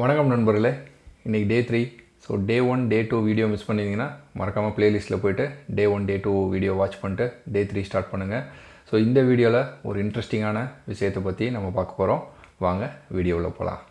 வணக்கம் நண்பர்களே இன்றைக்கி day three so day one day two video miss பண்ணியிருந்தீங்கன்னா மறக்காமல் ப்ளேலிஸ்ட்டில் போய்ட்டு day one day two video watch பண்ணிட்டு டே த்ரீ ஸ்டார்ட் பண்ணுங்கள் ஸோ இந்த வீடியோவில் ஒரு இன்ட்ரெஸ்டிங்கான விஷயத்தை பற்றி நம்ம பார்க்க போகிறோம் வாங்க வீடியோவில் போகலாம்